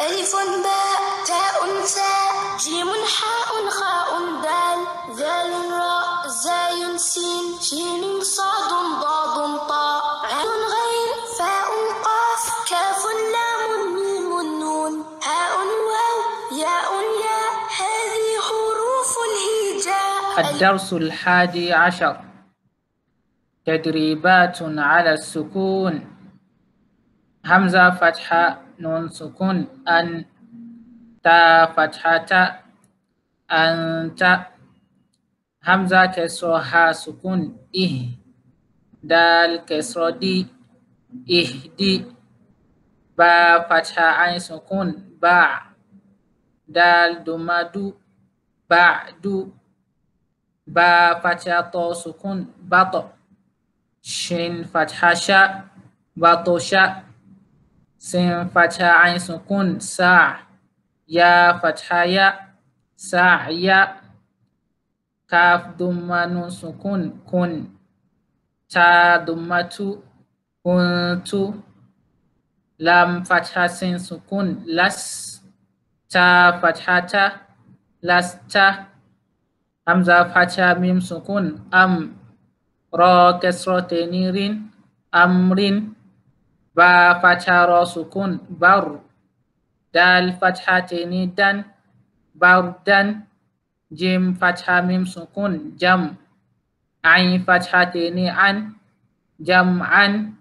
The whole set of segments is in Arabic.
ألف باء تاء ساء جيم حاء خاء دال ذال راء زاي سين شين صاد ضاد طاء عين غير فاء قاف كاف لام ميم نون هاء واو ياء ياء هذه حروف الهجاء الدرس الحادي عشر تدريبات على السكون همزة فتحة nun sukun an ta fathata an ta hamza kesro ha sukun ih dal kesro di ih di ba fatha ain sukun ba dal dumadu ba du ba fatha to sukun ba to shin fatha sha bato sha سين فتحة عين سكون ساع يا فتحة يا ساع يا كاف ضمة نون سكون كون تا تو كون تو لام فتحة سين سكون لس تا فتحة تا همزة فتحة ميم سكون أم را كسرة نير أمرين با فتح را سکون بر دال فتحتين دن بر دن جيم فتح ميم سكون جم عين فتحتين عن جم عن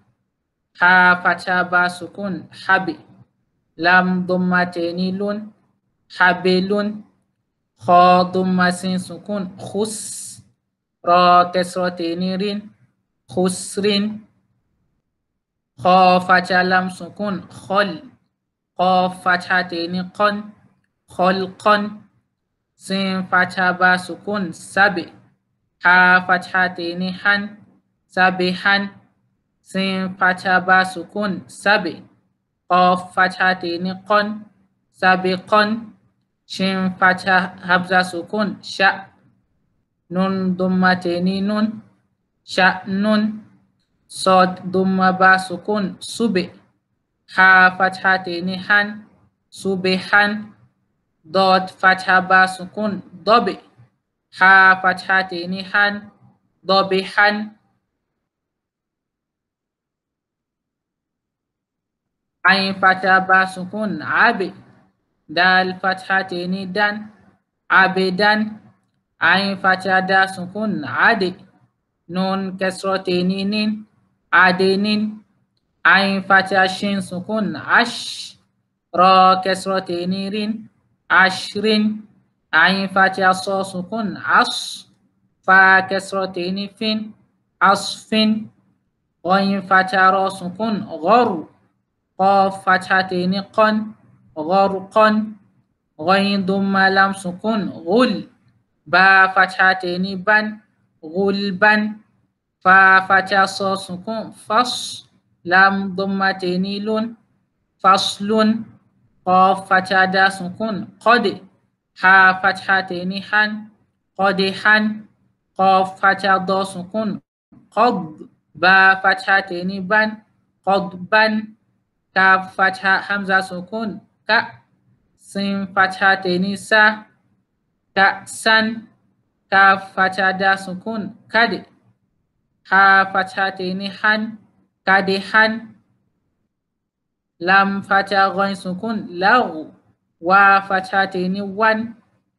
ها فتح با سكون حبي لام ضمتين لون لون خا ضم سين سكون خس را تسر كسرتين رين خسرين خافت لم سکون خل قافت حتین قن خلقن سین فتح با سکون سبع تا فتحتین هن هن سین فتح با سکون سبع قاف فتحتین قن قن شین فتح حبز سکون شع نون دمتین نون نون صاد ضم با سكون سبع حا فتحتين حن هن ضاد فتح با سكون ضبع هن فتحتين حن ضبحا عين فتح با سكون عبد دال فتحتين دان عبدا عين فتح دا سكون عدي نون كسرتين نين عدن عين فتح شين سكون عش را كسرة نير عشر عين فتح صا سكون عص فا كسرة نف عصف غين فتح را سكون غر قاف فتحة نقا غرقا غين ضم لم سكون غل با فتحة نبا غلبا ففتح صوتكم فص لام ضمتين لون فصل قاف فتح دا سكون قد ح فتحتين حن قد حن قاف فتح ضا سكون قض با فتحتين بن قضبا كاف فتح همزة سكون ك سين فتحتين سا كأسا كاف فتح دا سكون كد ha fathah ini han kade han lam fathah ghain sukun lagu wa fathah ini wan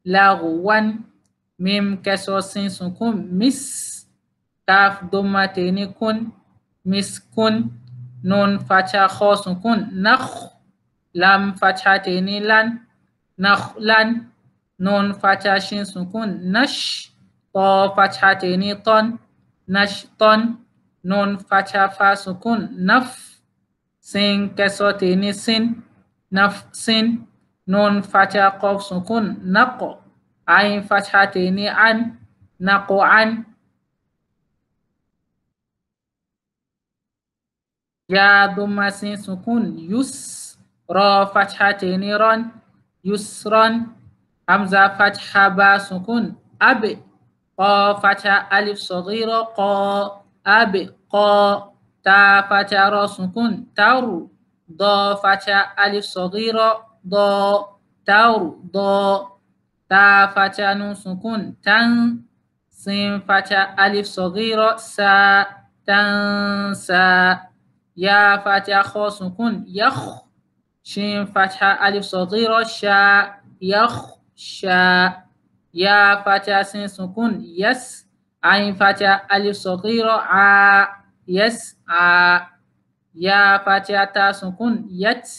lagu wan mim kasra sin sukun mis kaf dhamma ini kun mis kun nun fathah kha sukun nakh lam fathah ini lan nakh lan nun fathah shin sukun nash ta fathah ini ton نشطن نون فتح سکون نف سین که ساتینی سین نف سین نون فتح قوف سکون نقو عین تینی عن نقو عن یا دم سین سکون یس را تینی ران ران همزه فتحة با سکون ابی قا فتح الف صغيرة قا اب قا تا فتح را سكون تر ضا فتح الف صغيرة ضا تر ضا تا فتح نون سكون تن سين فتح الف صغيرة سا تنسى يا فتح خا سكون يخ شين فتح الف صغيرة شا يخ شا ya faca sin sukun yes ain faca alif sokiro a yes a ya faca ta sukun yet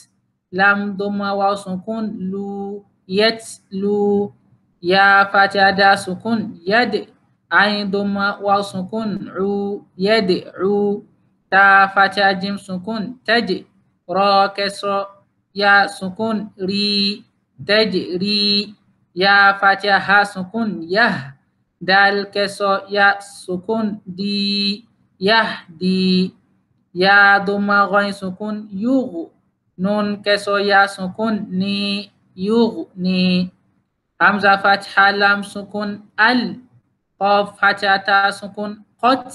lam doma waw sukun lu yet lu ya faca da sukun yad ain doma waw sukun ru yad ru ta faca jim sukun taj ro kesro ya sukun ri taj ri يا فاتيا ها سكون يا دال كسو يا سكون دي يا دي يا دوما غين سكون يوغ نون كسو يا سكون ني يو ني حمزة فاتحة لام سكون ال قف فاتحة سكون قط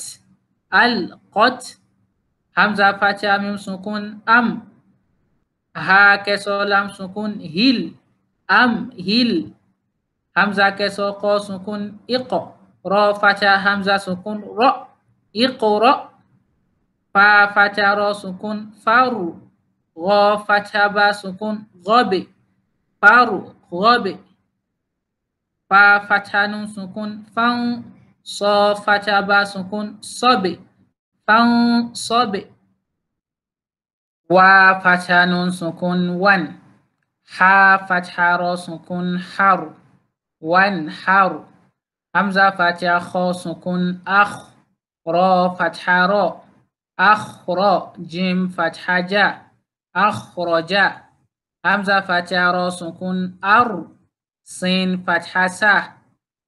ال قط حمزة فاتحة ميم سكون أم ها كسو لام سكون هيل أم هيل همزة كسوق سكون إق را فتح همزة سكون را إقرأ فا فتح را سكون فر غا فتح با سكون غب فر غب فا فتح نون سكون فن صا فتح با سكون صب فن صب wa فتح نون سكون ون حا فتح را سكون حر وانحر همزة فتحة خا سكون أخ را فتحة را أخرى جيم فتحة جا أخرج همزة فتحة را سكون أر سين فتحة سا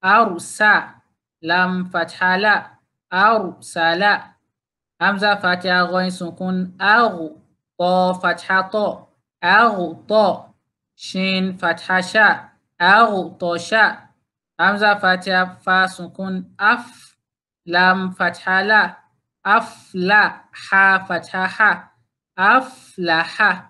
أرسى لم فتحة لا أرسل همزة فتحة غين سكون أغ طا فتحة طا أغطى شين فتحة شا أغطشا همزة فاتحة فا سكون أف لام فتحة لا أفلح فتحة ح أفلح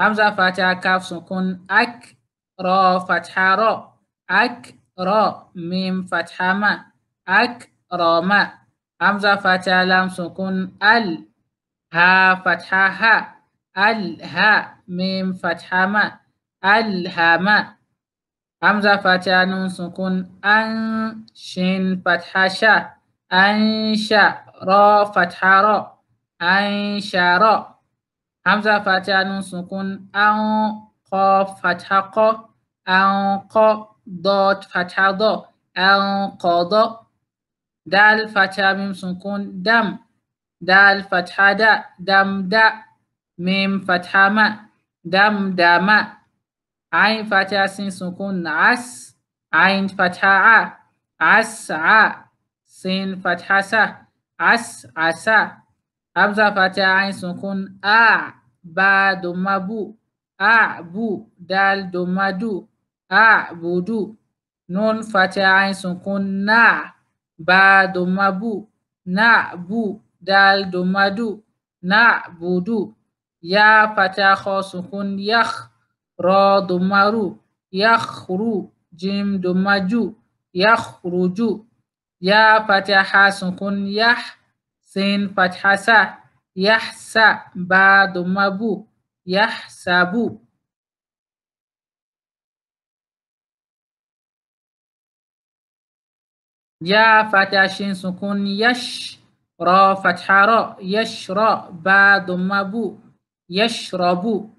همزة فاتحة كاف سكون أك را فتحة را أك را ميم فتحة ما أك راما همزة فتحة لام سكون ال ها فتحة ها الها ميم فتحة ما الهما همزة فتح نون سكون أن شين فتحة شا أن شا را فتحة را أن شا را همزة فتح نون سكون أن قا فتحة قا أن قا ضاد فتحة ضا أن قا ضا دال فتحة ميم سكون دم دال فتحة دا دم دا ميم فتحة ما دم دا ما عين فاتحة سين سكون عس عين فتحة ع عس ع سين فتحة س عس عسا همزة فاتحة عين سكون أ با دم بو أعبو دال دم دو أعبدو نون فاتحة عين سكون نا با دم بو نعبو دال دم دو نعبدو يا فتحة خاص سكون يخ را دمرو یخرو جیم دمجو یخرجو یا فتح کن یح سین فتح سه سا با دمبو سابو یا فتح شین سکون یش را فتح را یش را با دمبو بو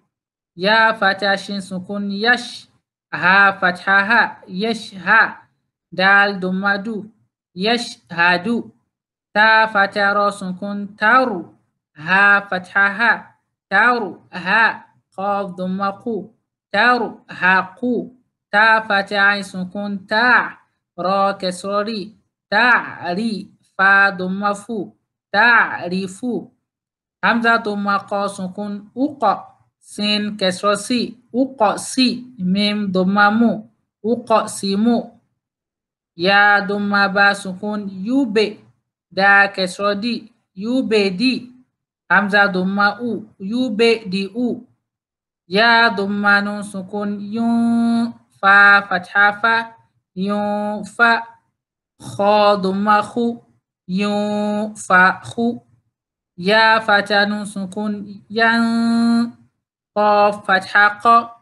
يا فتح شين سكون يش ها ها يش ها دال دمادو يش هادو تا فتح را سكون تارو ها فتحها تارو ها قاف دمقو تارو هاقو تا فتح عين سكون تاع را كسرري تعري فا دمفو تعرفو همزة دمقا سكون أقا سين كسرة سي أقصي ميم ضمامو أقسمو يا ضم با سكون يوبي دا كسرة دي يوبي دي همزة ضم أو يوبي دي أو يا ضم نون سكون يون فا فتحة فا يون فا خا ضم خو يون فا خو يا فتى نون سكون ين قاف فتحة قا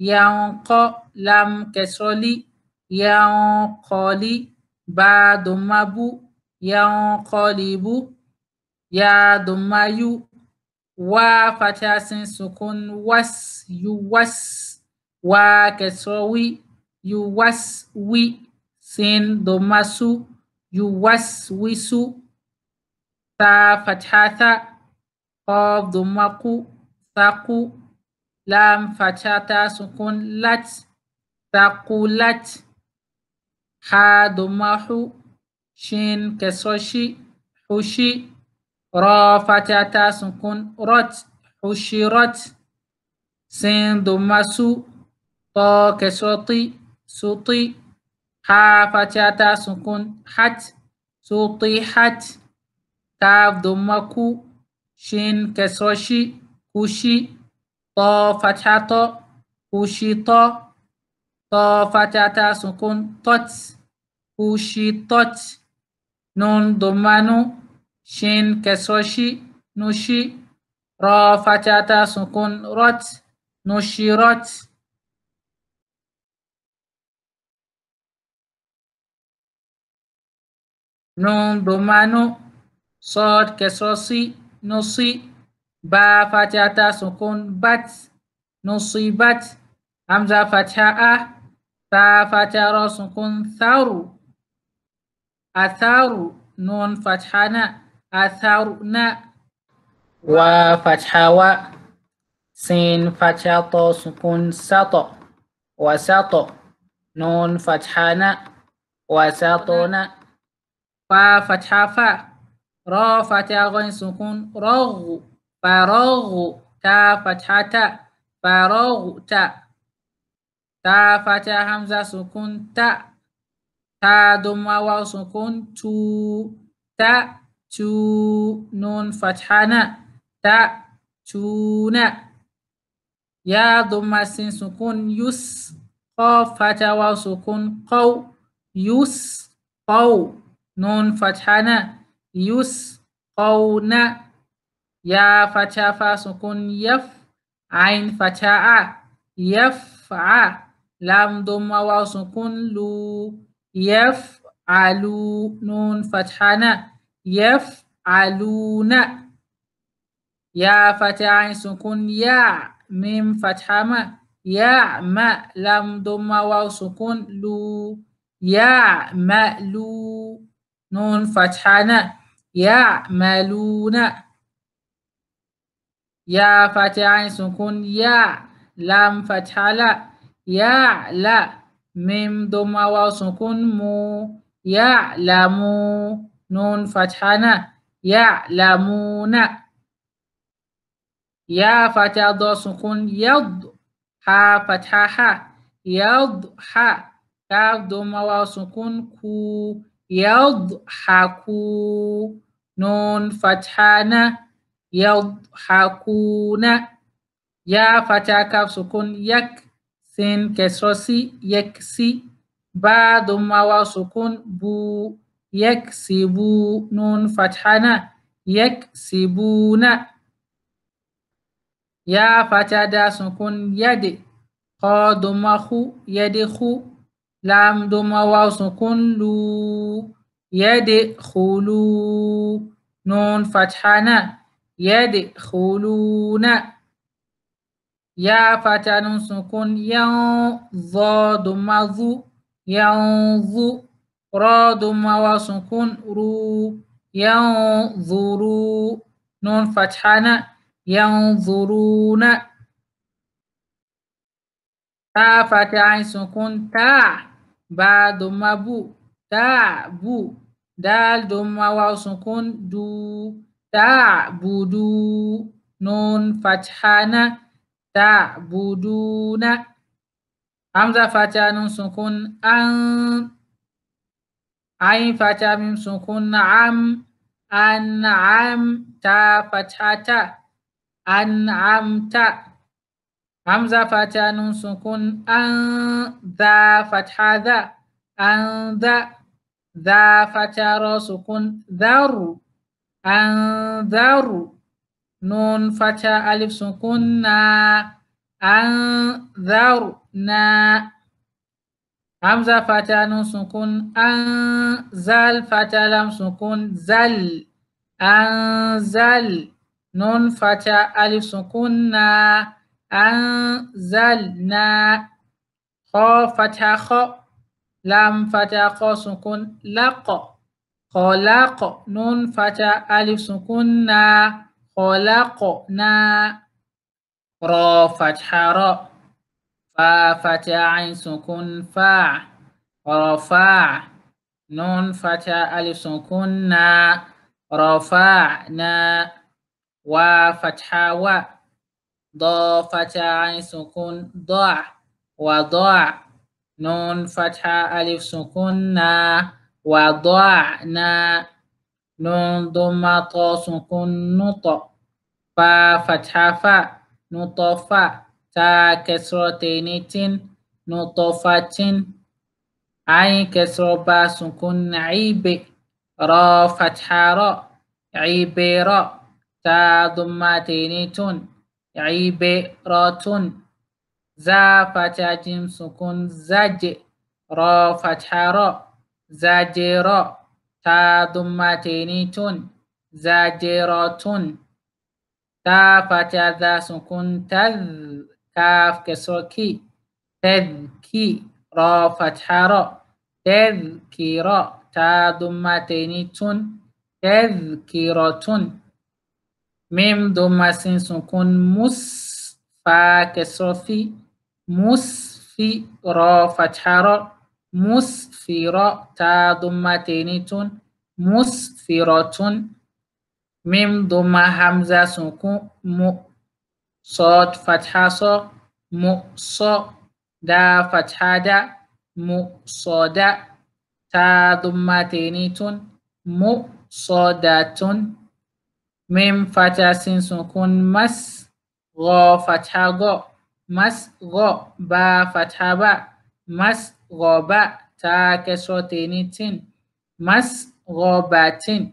ينقا لم كسرلي ينقلي با ضم بو ينقلب يا ضم يو وفتحة سين سكون وس يوس وكسروي يوس وي سين ضم سو يوسوس تا فتحة ثا ضم قو ثقو لام فتحة سكون لت ثقلت حا ضمة حو شين كسوشي حشي را فتحة سكون رت حشرت سين ضمة سو طا كسوطي سوطي حا فتحة سكون حت سوطي حت كاف ضمة كو شين كسوشي كوشي طا فتحة طا أشيط طا فتحة تاء سكون طت أشيطت نون ضمة نو شين كسرة شي نشي را فتحة تاء سكون رت نشرت نون ضمة نو صاد كسرة سي نصي با فاتحة سكون بات نصيبات همزة فتحة تا ثا فترة سكون ثار أثار نون فتحة نا اثار نا و فتحه و سين فتحة طا سكون سطا وسطا نون فتحة نا وسطنا فا فتحة فا را فتحة غين سكون رغ فراغ تا فتحة تا فراغ تا تا فتحة همزة سكون تا تا دم واو سكون تو تا تو نون فتحة نا تا تونا يا دم سين سكون يس قاف فتحة واو سكون قو يس قو نون فتحة نا يس قو نا يا فتا فا سكون يف عين يف يفعى لام ضم واو سكون لو يف علو نون فتحنا علونا يا فتا عين سكون يا ميم فتحة ما ما لام ضم واو سكون لو مالو نون فتحنا مالونا يا فتح سكون يا لام فتح لا يا لا ميم ضم واو سكون مو يعلمون نون فتحنا يعلمون يا فتح ض سكون يض ح فتحة ح يض ح كاف ضم واو سكون كو يضحكون نون فتحنا يضحكون يا فتح كاف سكون يك سين كسرسي يكسي با ضم واو سكون بو يكسبو نون فتحنا يكسبون يا فتح دا سكون يد قا ضم خو يدخو لام ضم واو سكون لو يدخلو نون فتحنا يدخلون يا فتن سكون ينظى ضم ظو ينظو را ضم وسكون رو ينظروا نون فتحنا ينظرون تا فتح سكون تا با ضم بو تا بو دال ضم وسكون دو تعبدو نون فتحانا تعبدون همزة فتحة نون سكون أن عين فتحة ميم سكون عم أن عم تا فتحة أن عم تا همزة فتحة نون سكون أن ذا فتحة ذا أن ذا ذا فتحة سكون ذر أنذر نون فتا ألف سكون أنذر نا همزة فتا نون سكون أنزل فتا لام سكون زل أنزل نون فتا ألف سكون نا نا خو فتا خو لام فتا خو سكون لق خلق نون فتح ألف سكنا خلقنا را فتح را فا فتح عين سكون فا رفع نون فتح ألف سكنا رفعنا فتح و ضا فتح عين سكون ضع وضع نون فتح ألف سكنا وضعنا نون ضم طا فا نط فا فتحة فا نطفة تا كسرتين تن نطفة عين كسر با سكن عيب را فتح را را تا ضمتين تن زا فتح جيم سكون زج را فتح را زجرا تا دمتینی تون تون تا فتح ذا سکون تذ کاف کسر کی تذکی را فتح را را تا دمتینی تون تذکیراتون میم دوم سین سکون فا کسر فی را فتح را musfira ta dummateni tun musfiratun mim dumma hamza sukun mu صاد فتحة صا مؤصى دا فتحة دا مؤصادة تا ضمتين تون مؤصادة ميم فتحة سين سكون مس غا فتحة غا مس غا با فتحة با مس goba ta kesrotinitin mas gobatin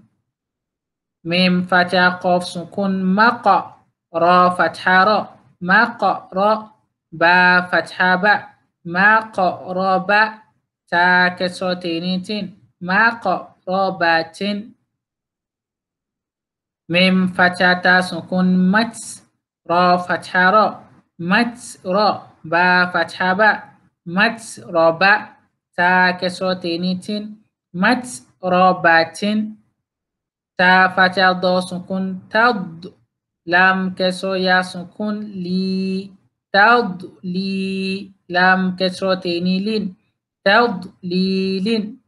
mim fatha qaf sukun maqa ra fatha ra maqa ro ba fatha ba maqa ra ba ta kesrotinitin ro ba batin mim fatha ta sukun mats ro fatha ra mats ro ba fatha ba مات رابع تا كسرة تينيتين مات رابعتين تا فتح ضو سكون تض لام كسر يا سكون لي تض لي لام كسرة تينيلين تض ليلين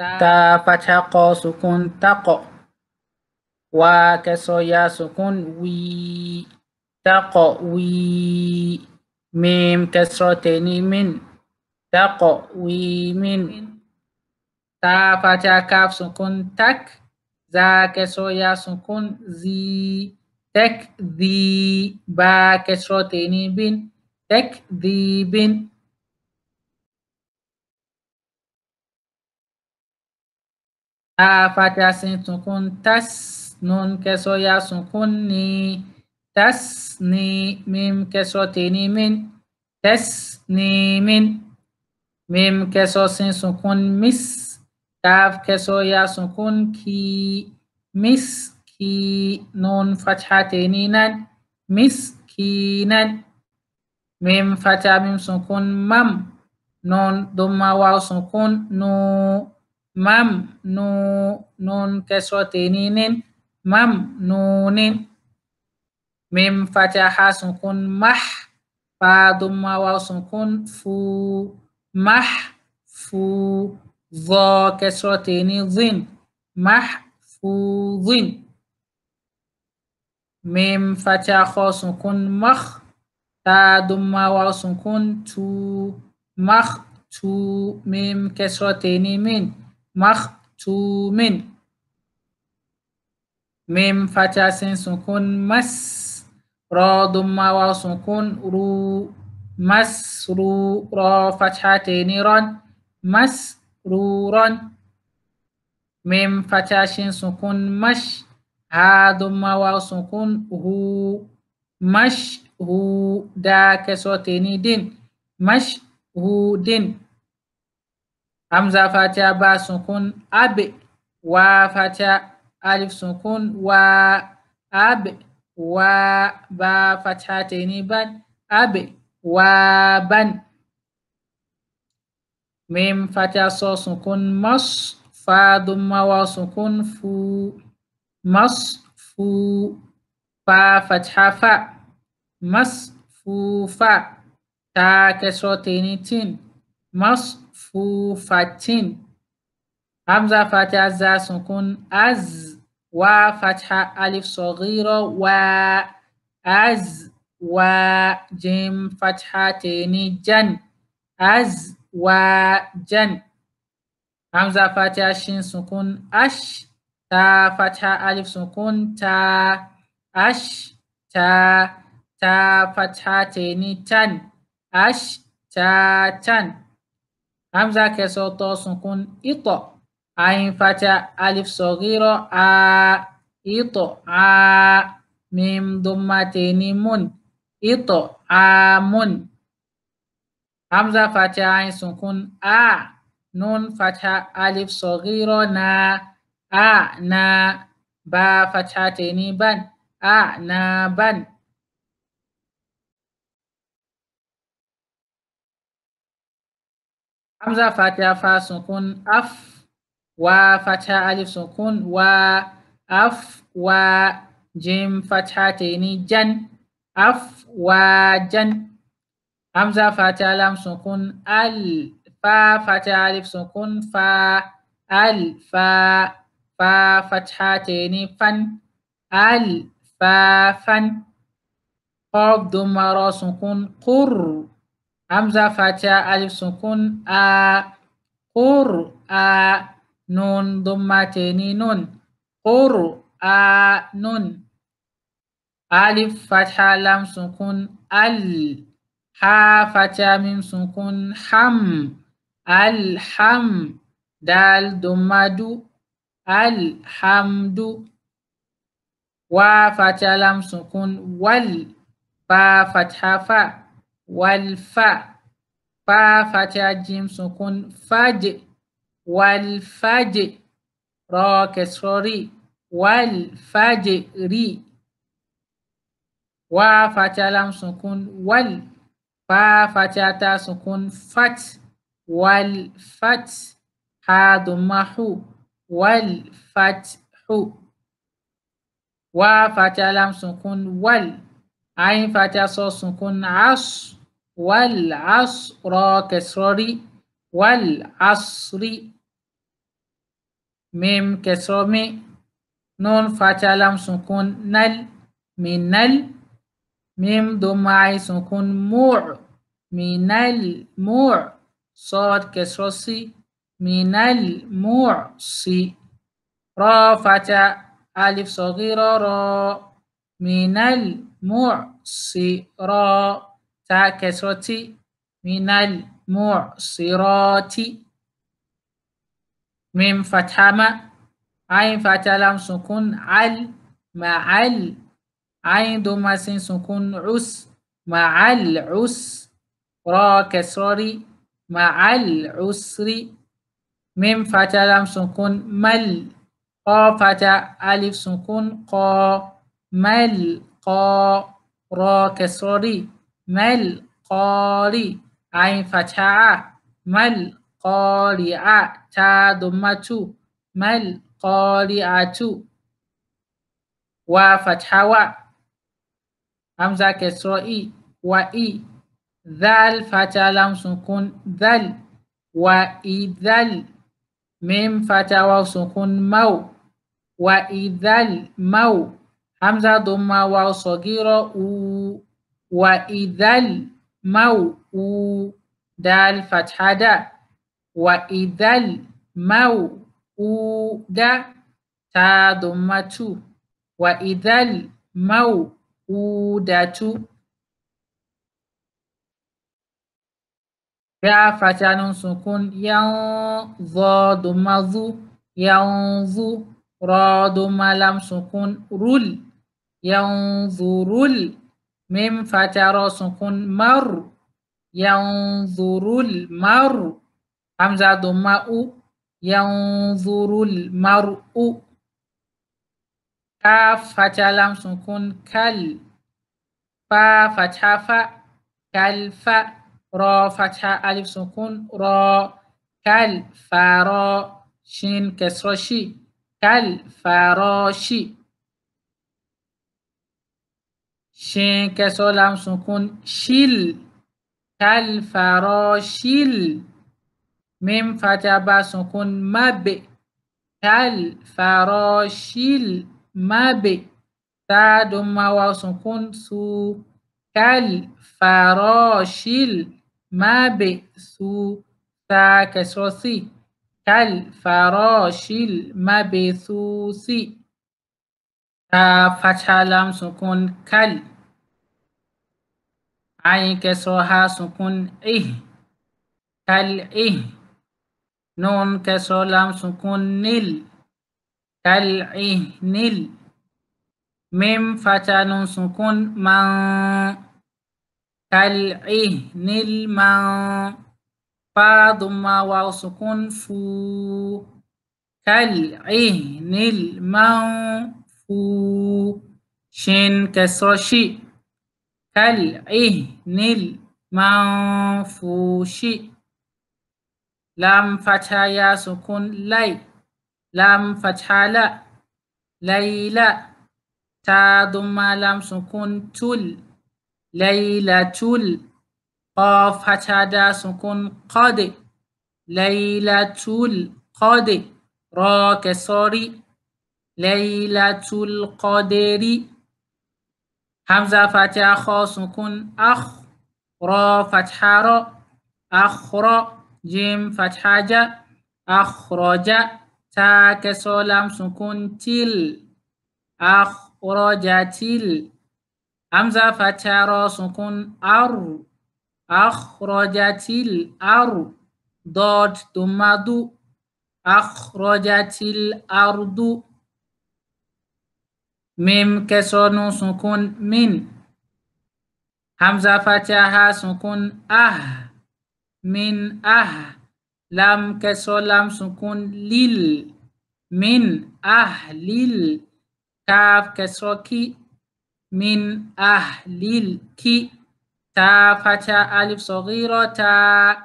تا فتح قا سكون تق وكسر يا سكون وي تق وي ميم كسرتين من تقويم تا فتا كاف سكون تك زا كسر يا سكون ذي تكذيب كسرتين بن تكذيب تا فتا سين سكون تس نون كسر يا سكون ني تسنيم ميم كسرتين من تسني ميم كسر سين سكون مس كاف كسر يا سكون كي مس كي نون فتحة فتحتين مس مسكينا ميم فتحة ميم سكون مم نون دوما واو سكون نو مم نو نون كسرتين نين مم نونين mim fataha sukun mah fa dhamma waw sukun fu mah fu dha kasratini zin mah fu zin mim fataha kha sukun mah ta dhamma waw sukun tu mah tu mim kasratini min mah tu min mim fataha sin sukun mas را ضمة وسكون رو مس رو را فتحتين ران مس رورا ميم فتحة سكون مش ها ضم ضمة وسكون هو مش هو دا كسوتين دين مش هو دين همزة فتحة با سكون أب وفتحة ألف سكون وأب وبا فتحتين بن أب وبن ميم فتح سكون مص فا ضم وسكون فو مص فو فا فتحة فا مص فو فا تا كسرتين تين مص فو فتين همزة فتح زا سكون أز وفتحة ألف صغيرة وأز وجيم فتحتين جن أز وجن همزة فاتحة شين سكون أش تا فتحة ألف سكون تا أش تا تا فتحتين تن أش تا تن همزة كسوتو سكون إطو عين فتح ألف صغيرة آ إط آ ميم ضمتين من إط آ من همزة فتح عين سكون آ نون فتح ألف صغيرة نا آ نا با فتحتين بن آ نا بن همزة فتح فا سكون أف وفتح ألف سكون وأف وجيم فتحتين جن أف وجن همزة فتح لام سكون ال فا فتح ألف سكون فا ال فا فا فتحتين فن ال فا فن قاب دم را سكون قر همزة فتح ألف سكون أ قر أ نون تاني نون قرآن ألف فتحة لام سكون ال ها فتحة ميم سكون حم الحم دال دمدو الحمد و فتحة لام سكون وال فا فتحة فا والفا فا فتحة جيم سكون sukun والفجر را كسر والفجر وفتح سكون وال ففتح سكون فت والفت ها ضم حو والفتح وفتح لام سكون وال عين فتح سكون عص والعصر كسر والعصر ميم كسرة مي نون فتحة لام سكون نل من نل ميم ضم عين سكون موع من الموع صاد كسرة سي من الموع سي را فتحة ألف صغيرة را من الموع سي را تاء كسرة من المعصرات ميم فتحة ما عين فتحة لام سكون عل عل عين دوما سين سكون عس عل عس را كسراري عل عسري ميم فتحة لام سكون مل قا فتحة ألف سكون قا مل قا را كسراري مل قاري عين فتحة مل القارعة تا ضمة ما القارعة وفتحة و همزة كسرائي وإي ذل فتى لم سكون ذل وإذل ميم فتى وسكون مو وإذل مو همزة ضمة وصغيرة أو وإذل مو أو دال فتحة دا وإذا الموءودة تضمة وإذا الموءودة يا فتن سكون ينظر مذو ينظر راد لم سكون رول ينظر ميم فترى سكون مر ينظر المر همزة ضماء ينظر المرء كاف فتح لام سكون كل فا فتح فا كالف را فتح ألف سكون را كل فرا شين كسر شي كل فراشي شين كسر لام سكون شيل شيل ميم فتح با سكون مب كالفراشيل مب تا دم واو سكون سو كالفراشيل مب سو تا كسرسي كالفراش سي تا فتح لام سكون كال عين كسرها سكون إيه كال إيه نون كسر لام سكون إيه نيل ميم فتح نون سكون إيه نيل ما فا ضم واو سكون فو نيل ما فو شين كسر شي فو شي لام فتحة يا سكون لي لام فتحة لا ليلى تا ضم لام سكون تل ليلة تل قاف فتحة دا سكون قد ليلة تل قد را كساري ليلة القدر همزة فتحة خاص سكون أخ را فتحة را أخ را جيم فتحة جا أخرج تا كسولام سكون تيل أخرج تيل همزة فتحة را سكون أر أخرج أخرجت الأرض ضاد أخرج تيل الأرض ميم كسر سكون من همزة فتحة سكون أه من أه لم كسر لم سكون ليل من أه ليل كاف كسر كي من أه ليل كي تا فتح ألف صغيرة تا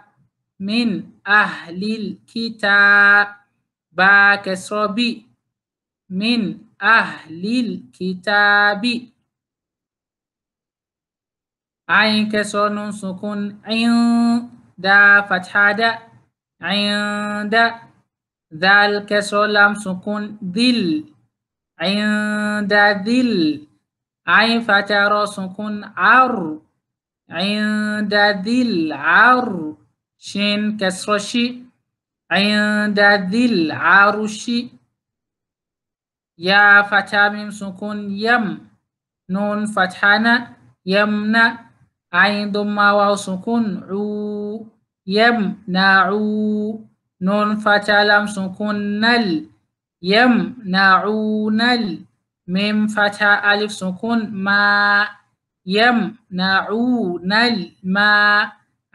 من أه ليل كي تا با كسر بي من أه ليل كي تا بي عين كسر نون سكون عين دا فتحة دا عند ذا الكسر لام سكون ذل عند ذل عين فتح را سكون عر عند ذل عر شين كسر شي عند ذل عرشي يا فتح ميم سكون يم نون فتحنا يمنا عين دم واو سكون عو يم يمنعو نون فتح لام سكون نل يم يمنعون نل ميم فتح ألف سكون ما يم نل ما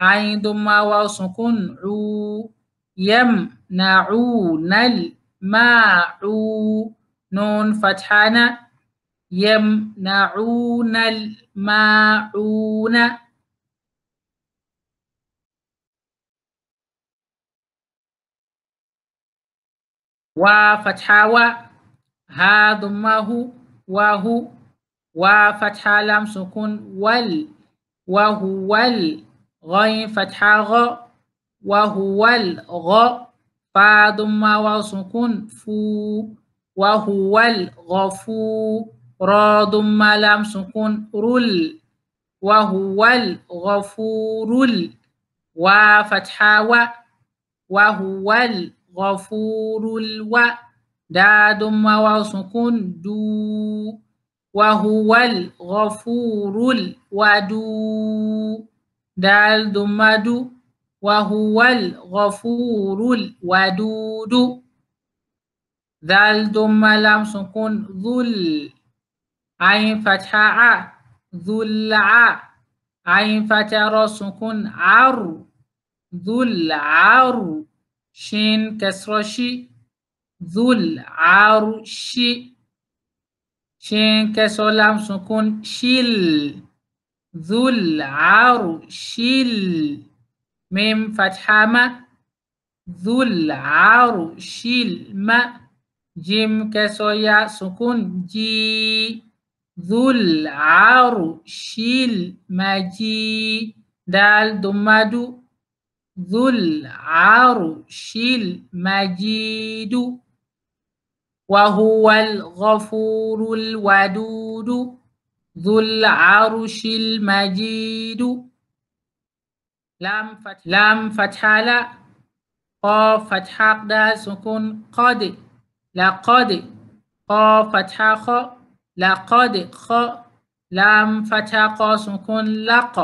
عين دم واو سكون عو يم نل ما عو نون فتحنا يمنعون الماعون وفتحة و ها ضمه وهو وفتحة لام سكون وال وهو الغين فتحة غ وهو الغ فا ضمه وسكون فو وهو الغفور راض ما لم سكون رل وهو الغفور وفتحا و وهو الغفور الو دا ضم واو دو وهو الغفور الودو دال ضم دو وهو الغفور الودود ذال ضم لم سكون ذل عين فتحة ع ذو الع عين فتحة را سكون عر ذو عر شين كسرة شي عر العرش شين كسر لام سكون شيل شل عر شيل ميم فتحة ما عر شيل ما جيم كسر يا سكون جي ذو شيل ماجي دال دمادو ذو شيل المجيد وهو الغفور الودود ذو العرش المجيد لام فتح لام فتح لا قاف فتح دال سكون قد لقد قاف فتح خ لقد خ لام فتح قا سكون لق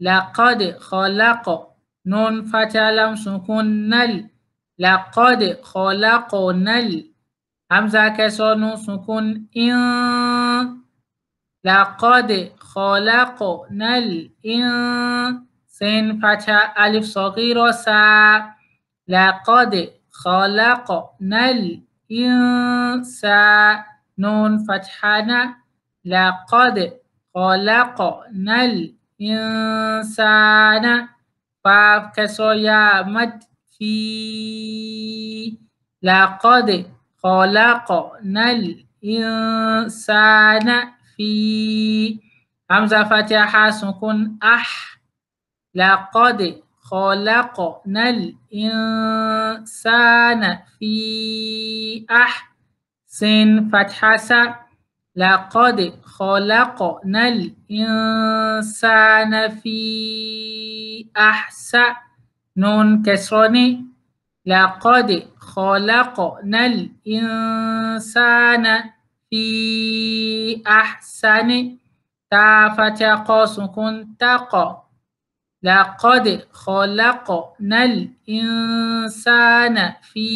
لقد خلق نون فتح لام سكون نل لقد خلق نل همزه كسر نون سکون این لقد خلق نل إن سين فتح الف صغيرة سا لقد خلق نل إن سا نون فتحانا لقد خلقنا الإنسان مد في لقد خلقنا الإنسان في همزة فتحة سكون أح لقد خلقنا الإنسان في أح سين فتحة سا لقد خلقنا الإنسان في أحسن نون كسرني لقد خلقنا الإنسان في أحسن تا سكون تقى لقد خلقنا الإنسان في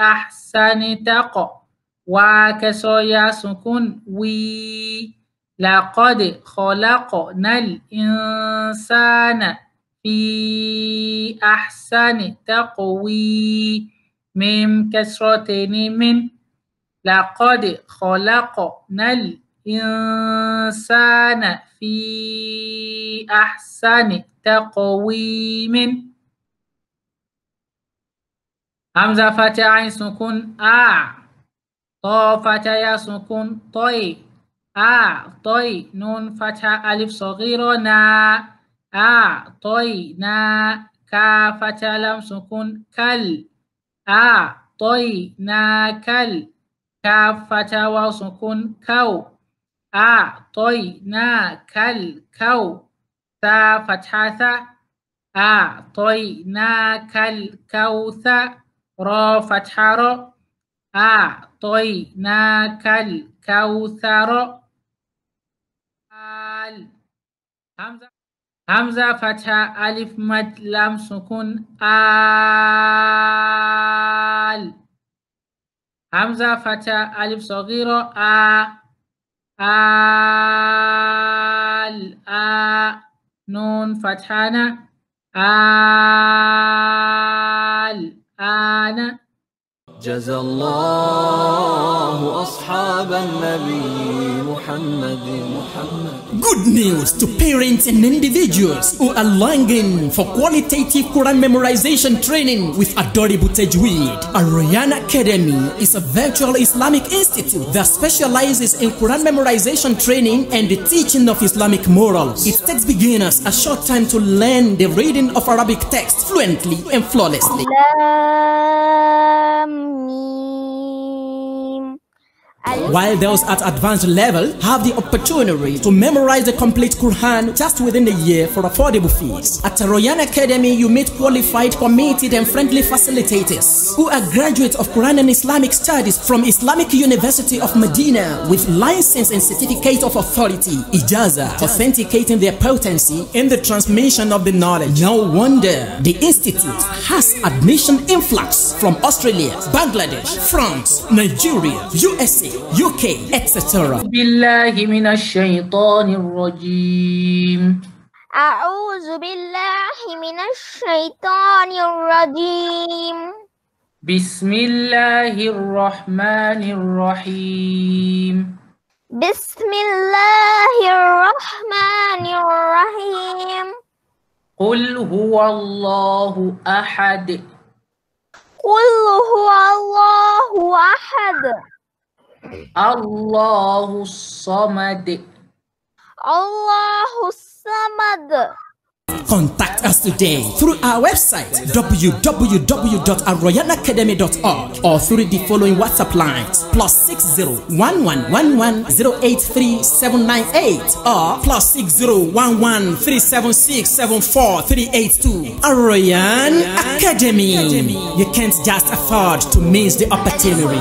أحسن تقوى وكسويا سكون وي لقد خلقنا الإنسان في أحسن تقوي من كسرة من لقد خلقنا الإنسان الإنسان في أحسن تقويم همزة فتح عين سكون آ طا فتح يا سكون طي آ طي نون فتح ألف صغيرة نا آ طي نا كا فتح لم سكون كل آ طي نا كل كا فتح وسكون كو أعطيناك الكوثر فتحة ثا أعطيناك الكوثر را فتحة را أعطيناك الكوثر ال همزة همزة فتحة ألف مد لام سكون آل همزة فتحة ألف صغيرة آ ال آ نون آل آنا جزى الله أصحاب النبي محمد محمد Good news to parents and individuals who are longing for qualitative Quran memorization training with Adorable Tajweed. Arayana Academy is a virtual Islamic institute that specializes in Quran memorization training and the teaching of Islamic morals. It takes beginners a short time to learn the reading of Arabic text fluently and flawlessly. While those at advanced level have the opportunity to memorize the complete Quran just within a year for affordable fees. At the Royal Academy, you meet qualified, committed, and friendly facilitators who are graduates of Quran and Islamic studies from Islamic University of Medina with license and certificate of authority, ijaza, authenticating their potency in the transmission of the knowledge. No wonder the institute has admission influx from Australia, Bangladesh, France, Nigeria, USA, UK, etc. بالله من الشيطان الرجيم أعوذ بالله من الشيطان الرجيم بسم الله الرحمن الرحيم بسم الله الرحمن الرحيم قل هو الله أحد قل هو الله أحد Allahu samad. Allahu samad. Contact us today through our website www.arroyanacademy.org or through the following WhatsApp lines plus 601111083798 or plus 601137674382. Arroyan Academy. Academy. You can't just afford to miss the opportunity.